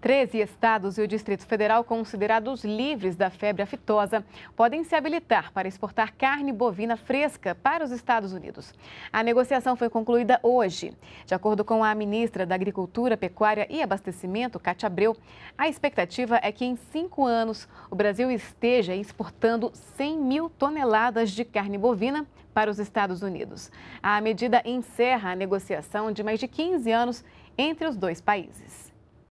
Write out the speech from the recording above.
Treze estados e o Distrito Federal, considerados livres da febre aftosa, podem se habilitar para exportar carne bovina fresca para os Estados Unidos. A negociação foi concluída hoje. De acordo com a ministra da Agricultura, Pecuária e Abastecimento, Cátia Abreu, a expectativa é que em cinco anos o Brasil esteja exportando 100 mil toneladas de carne bovina para os Estados Unidos. A medida encerra a negociação de mais de 15 anos entre os dois países.